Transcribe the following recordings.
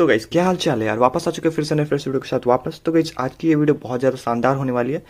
तो गाइज क्या हाल चाल है यार वापस आ चुके फिर से नए फ्रेश वीडियो के साथ वापस तो गाइज आज की ये वीडियो बहुत ज़्यादा शानदार होने वाली है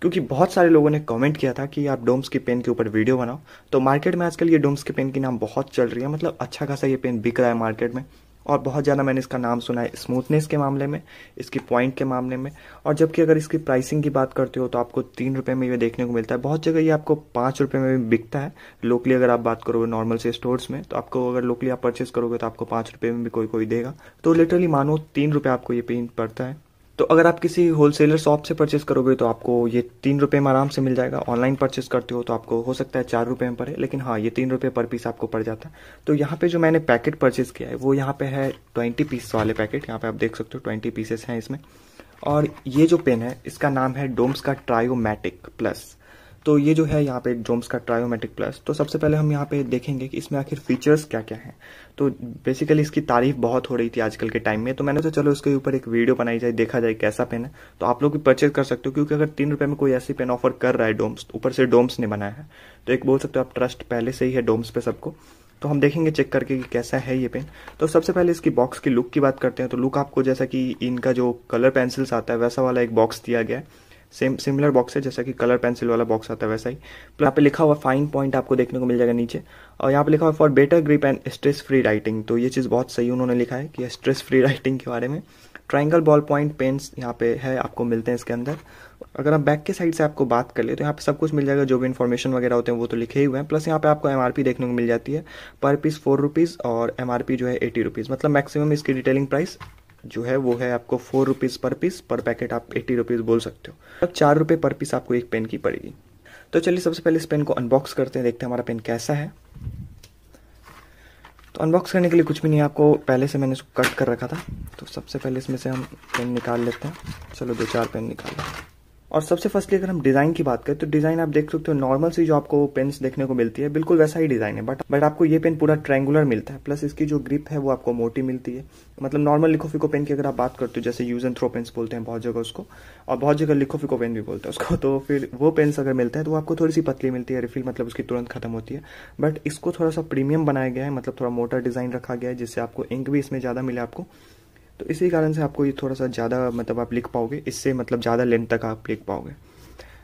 क्योंकि बहुत सारे लोगों ने कमेंट किया था कि आप डोम्स की पेन के ऊपर वीडियो बनाओ तो मार्केट में आजकल ये डोम्स के पेन की नाम बहुत चल रही है मतलब अच्छा खासा ये पेन बिक रहा है मार्केट में और बहुत ज़्यादा मैंने इसका नाम सुना है स्मूथनेस के मामले में इसकी पॉइंट के मामले में और जबकि अगर इसकी प्राइसिंग की बात करते हो तो आपको तीन रुपये में ये देखने को मिलता है बहुत जगह ये आपको पाँच रुपये में भी बिकता है लोकली अगर आप बात करोगे नॉर्मल से स्टोर्स में तो आपको अगर लोकली आप परचेस करोगे तो आपको पाँच रुपये में भी कोई कोई देगा तो लिटरली मानो तीन रुपये आपको ये पेंट पड़ता है तो अगर आप किसी होलसेलर शॉप से परचेस करोगे तो आपको ये तीन रुपये में आराम से मिल जाएगा ऑनलाइन परचेस करते हो तो आपको हो सकता है चार रुपये में पड़े लेकिन हाँ ये तीन रुपये पर पीस आपको पड़ जाता है तो यहाँ पे जो मैंने पैकेट परचेस किया है वो यहाँ पे है ट्वेंटी पीस वाले पैकेट यहाँ पे आप देख सकते हो ट्वेंटी पीसेस हैं इसमें और ये जो पेन है इसका नाम है डोम्स का ट्रायोमैटिक प्लस तो ये जो है यहाँ पे जोम्स का ट्रायोमेटिक प्लस तो सबसे पहले हम यहाँ पे देखेंगे कि इसमें आखिर फीचर्स क्या क्या हैं तो बेसिकली इसकी तारीफ बहुत हो रही थी आजकल के टाइम में तो मैंने सोचा चलो इसके ऊपर एक वीडियो बनाई जाए देखा जाए कैसा पेन है तो आप लोग भी परचेज कर सकते हो क्योंकि अगर तीन रुपये में कोई ऐसी पेन ऑफर कर रहा है डोम्स ऊपर से डोम्स ने बनाया है तो एक बोल सकते हो आप ट्रस्ट पहले से ही है डोम्स पे सबको तो हम देखेंगे चेक करके कि कैसा है ये पेन तो सबसे पहले इसकी बॉक्स की लुक की बात करते हैं तो लुक आपको जैसा कि इनका जो कलर पेंसिल्स आता है वैसा वाला एक बॉक्स दिया गया है सेम सिमिलर बॉक्स है जैसा कि कलर पेंसिल वाला बॉक्स आता है वैसा ही यहाँ पे लिखा हुआ फाइन पॉइंट आपको देखने को मिल जाएगा नीचे और यहाँ पे लिखा हुआ for better grip and stress free writing तो ये चीज़ बहुत सही उन्होंने लिखा है कि स्ट्रेस फ्री राइटिंग के बारे में ट्राइंगल बॉल पॉइंट पेंस यहाँ पे है आपको मिलते हैं इसके अंदर अगर आप बैक के साइड से आपको बात कर ले तो यहाँ पे सब कुछ मिल जाएगा जो भी इन्फॉर्मेशन वगैरह होते हैं वो तो लिखे ही हुए हैं प्लस यहाँ पे आपको एमआरपी देखने को मिल जाती है पर पीस फोर रुपीज़ और एमआरपी जो है एटी रुपीज़ मतलब मैक्सिमम इसकी डिटेलिंग प्राइस जो है वो है आपको four rupees per piece per packet आप एट्टी रुपीज़ बोल सकते हो अब चार रुपये पर पीस आपको एक पेन की पड़ेगी तो चलिए सबसे पहले इस पेन को अनबॉक्स करते हैं देखते हैं हमारा पेन कैसा है तो अनबॉक्स करने के लिए कुछ भी नहीं आपको पहले से मैंने इसको कट कर रखा था तो सबसे पहले इसमें से हम पेन निकाल लेते हैं चलो दो चार पेन निकाल लेते हैं और सबसे फर्स्टली अगर हम डिज़ाइन की बात करें तो डिज़ाइन आप देख सकते हो नॉर्मल सी जो आपको पेन्स देखने को मिलती है बिल्कुल वैसा ही डिज़ाइन है बट बट आपको ये पेन पूरा ट्रैंगुलर मिलता है प्लस इसकी जो ग्रिप है वो आपको मोटी मिलती है मतलब नॉर्मल लिखोफिको पेन की अगर आप बात करते हो जैसे यूज एंड थ्रो पेन्स बोलते हैं बहुत जगह उसको और बहुत जगह लिखोफिको पेन भी बोलते हैं उसको तो फिर वो पेन्स अगर मिलता है तो आपको थोड़ी सी पतली मिलती है रिफिल मतलब उसकी तुरंत खत्म होती है बट इसको थोड़ा सा प्रीमियम बनाया गया है मतलब थोड़ा मोटा डिज़ाइन रखा गया है जिससे आपको इंक भी इसमें ज़्यादा मिले आपको तो इसी कारण से आपको ये थोड़ा सा ज़्यादा मतलब आप लिख पाओगे इससे मतलब ज़्यादा लेंथ तक आप लिख पाओगे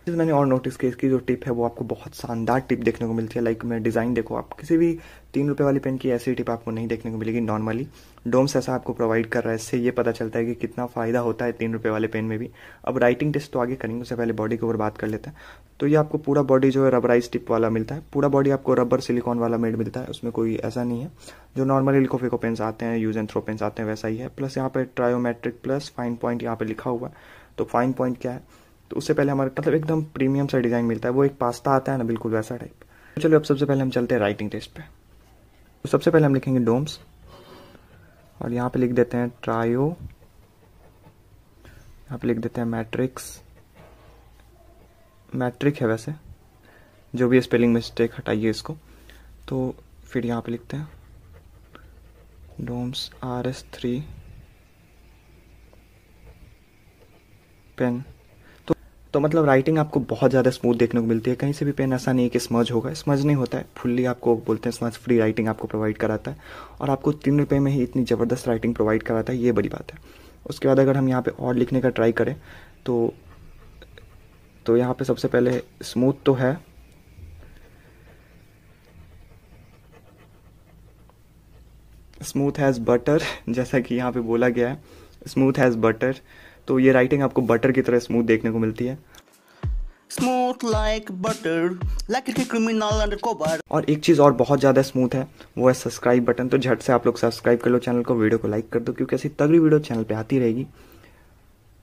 फिर मैंने और नोटिस किया इसकी जो टिप है वो आपको बहुत शानदार टिप देखने को मिलती है लाइक मैं डिज़ाइन देखो आप किसी भी तीन रुपये वाली पेन की ऐसी टिप आपको नहीं देखने को मिलेगी नॉर्मली डोम्स ऐसा आपको प्रोवाइड कर रहा है इससे ये पता चलता है कि कितना फ़ायदा होता है तीन रुपए वाले पेन में भी अब राइटिंग टेस्ट तो आगे करेंगे उससे पहले बॉडी के ऊपर बात कर लेते हैं तो ये आपको पूरा बॉडी जो है रबराइज टिप वाला मिलता है पूरा बॉडी आपको रबर सिलिकॉन वाला मेड मिलता है उसमें कोई ऐसा नहीं है जो नॉर्मली लिखो फेको पेन्स आते हैं यूज एंड थ्रो पेन्स आते हैं वैसा ही है प्लस यहाँ पर ट्रायोमेट्रिक प्लस फाइन पॉइंट यहाँ पर लिखा हुआ है तो फाइन पॉइंट क्या है तो उससे पहले हमारे मतलब एकदम प्रीमियम सा डिज़ाइन मिलता है वो एक पास्ता आता है ना बिल्कुल वैसा टाइप चलो अब सबसे पहले हम चलते हैं राइटिंग टेस्ट पे तो सबसे पहले हम लिखेंगे डोम्स और यहाँ पे लिख देते हैं ट्रायो यहाँ पे लिख देते हैं मैट्रिक्स मैट्रिक है वैसे जो भी स्पेलिंग मिस्टेक हटाइए इसको तो फिर यहाँ पे लिखते हैं Doms R S three pen तो मतलब राइटिंग आपको बहुत ज़्यादा स्मूथ देखने को मिलती है कहीं से भी पेन ऐसा नहीं है कि स्मज होगा स्मज नहीं होता है फुल्ली आपको बोलते हैं स्मज फ्री राइटिंग आपको प्रोवाइड कराता है और आपको तीन रुपये में ही इतनी ज़बरदस्त राइटिंग प्रोवाइड कराता है ये बड़ी बात है उसके बाद अगर हम यहाँ पर और लिखने का ट्राई करें तो तो यहाँ पे सबसे पहले स्मूथ तो है स्मूथ हैज़ बटर जैसा कि यहाँ पे बोला गया है स्मूथ हैज़ बटर तो ये राइटिंग आपको बटर की तरह स्मूथ देखने को मिलती है smooth like butter like criminal और एक चीज़ और बहुत ज़्यादा स्मूथ है वो है सब्सक्राइब बटन तो झट से आप लोग सब्सक्राइब कर लो चैनल को वीडियो को लाइक कर दो क्योंकि ऐसी तगड़ी वीडियो चैनल पे आती रहेगी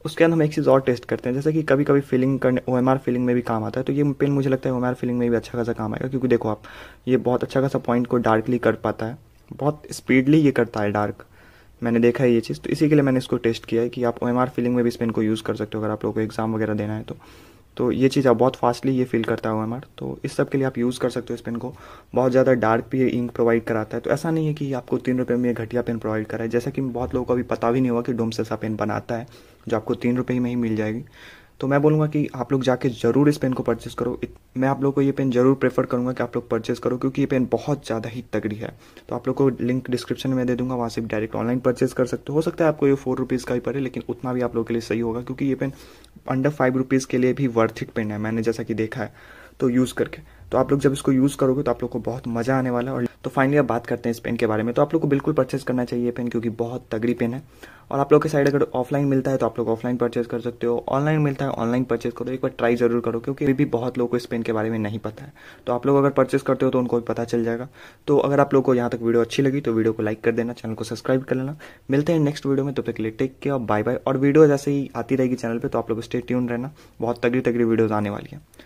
उसके बाद हम एक चीज़ और टेस्ट करते हैं जैसे कि कभी कभी फिलिंग करने ओ एम आर फिलिंग में भी काम आता है तो ये पेन मुझे लगता है ओ एम आर फिलिंग में भी अच्छा खासा काम आएगा क्योंकि देखो आप ये बहुत अच्छा खासा पॉइंट को डार्कली कर पाता है बहुत स्पीडली ये करता है डार्क मैंने देखा है ये चीज़ तो इसी के लिए मैंने इसको टेस्ट किया है कि आप ओ फिलिंग में भी इस पेन को यूज़ कर सकते हो अगर आप लोगों को एग्ज़ाम वगैरह देना है तो तो ये चीज़ आप बहुत फास्टली ये फील करता है ओ तो इस सब के लिए आप यूज़ कर सकते हो इस पेन को बहुत ज़्यादा डार्क भी इंक प्रोवाइड कराता है तो ऐसा नहीं है कि आपको तीन रुपये में ये घटिया पेन प्रोवाइड करा है जैसा कि बहुत लोगों को अभी पता भी नहीं हुआ कि डोमसेल सा पेन बनाता है जो आपको तीन रुपये में ही मिल जाएगी तो मैं बोलूँगा कि आप लोग जाके ज़रूर इस पेन को परचेस करो मैं आप लोग को ये पेन ज़रूर प्रेफर करूँगा कि आप लोग परचेस करो क्योंकि ये पेन बहुत ज़्यादा ही तगड़ी है तो आप लोग को लिंक डिस्क्रिप्शन में दे दूँगा वहाँ से डायरेक्ट ऑनलाइन परचेस कर सकते हो सकता है आपको ये फोर रुपीज़ का ही पड़े लेकिन उतना भी आप लोग के लिए सही होगा क्योंकि ये पेन अंडर फाइव रुपीज़ के लिए भी वर्थिक पेन है मैंने जैसा कि देखा है तो यूज़ करके तो आप लोग जब इसको यूज़ करोगे तो आप लोग को बहुत मज़ा आने वाला है और तो फाइनली अब बात करते हैं इस पेन के बारे में तो आप लोग को बिल्कुल परचेस करना चाहिए पेन क्योंकि बहुत तगड़ी पेन है और आप लोग के साइड अगर ऑफलाइन मिलता है तो आप लोग ऑफलाइन परचेस कर सकते हो ऑनलाइन मिलता है ऑनलाइन परचेस करो एक बार ट्राई जरूर करो क्योंकि अभी भी बहुत लोगों को इस पेन के बारे में नहीं पता है तो आप लोग अगर परचेस करते हो तो उनको भी पता चल जाएगा तो अगर आप लोग को यहाँ तक वीडियो अच्छी लगी तो वीडियो को लाइक कर देना चैनल को सब्सक्राइब कर लेना मिलते हैं नेक्स्ट वीडियो में तब तक के लिए टेक केयर बाय बाय और वीडियो जैसे ही आती रहेगी चैनल पर तो आप लोग स्टे ट्यून रहना बहुत तगड़ी तगड़ी वीडियोज आने वाली है